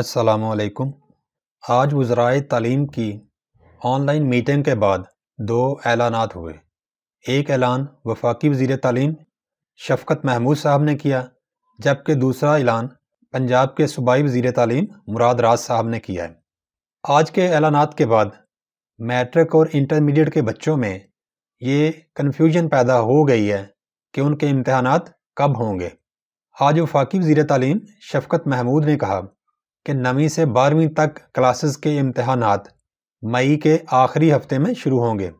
असलकुम आज वज़राए तलीम की ऑनलाइन मीटिंग के बाद दो ऐलानात हुए एक ऐलान वफाकी वजीर तालीम शफकत महमूद साहब ने किया जबकि दूसरा ऐलान पंजाब के सूबाई वज़ी तलीम मुराद राज साहब ने किया है आज के ऐलानात के बाद मैट्रिक और इंटरमीडियट के बच्चों में ये कन्फ्यूजन पैदा हो गई है कि उनके इम्तहान कब होंगे आज वफाकी वजीर तालीम शफकत महमूद ने कहा कि नवी से बारहवीं तक क्लासेस के इम्तहान मई के आखिरी हफ्ते में शुरू होंगे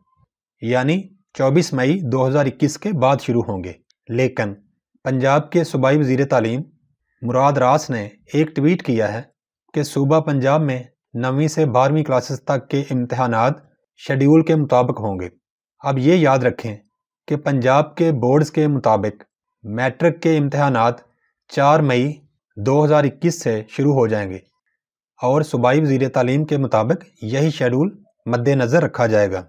यानी 24 मई 2021 के बाद शुरू होंगे लेकिन पंजाब के सूबाई वजीर तालीम मुराद रास ने एक ट्वीट किया है कि सूबा पंजाब में नवीं से बारहवीं क्लासेस तक के इम्तहान शेड्यूल के मुताबिक होंगे अब ये याद रखें कि पंजाब के बोर्ड्स के मुताबिक मैट्रिक के इम्तहान 4 मई 2021 से शुरू हो जाएंगे और सूबाई वजीर तालीम के मुताबिक यही शेड्यूल मद्देनज़र रखा जाएगा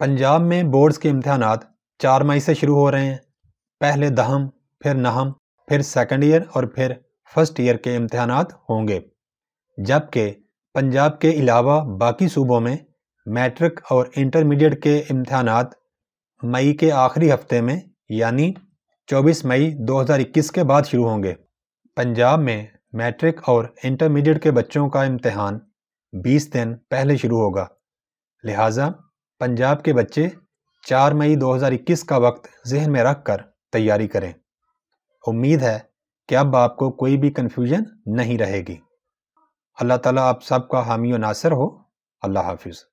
पंजाब में बोर्ड्स के इम्तहान चार मई से शुरू हो रहे हैं पहले दहम फिर नहम फिर सेकेंड ईयर और फिर फर्स्ट ईयर के इम्तहान होंगे जबकि पंजाब के अलावा बाकी सूबों में मैट्रिक और इंटरमीडिएट के इम्तहान मई के आखिरी हफ्ते में यानी 24 मई 2021 के बाद शुरू होंगे पंजाब में मैट्रिक और इंटरमीडिएट के बच्चों का इम्तहान 20 दिन पहले शुरू होगा लिहाजा पंजाब के बच्चे 4 मई 2021 का वक्त जहन में रख कर तैयारी करें उम्मीद है कि अब आपको कोई भी कन्फ्यूजन नहीं रहेगी अल्लाह ताला आप सबका हामी नासर हो अल्लाह हाफिज़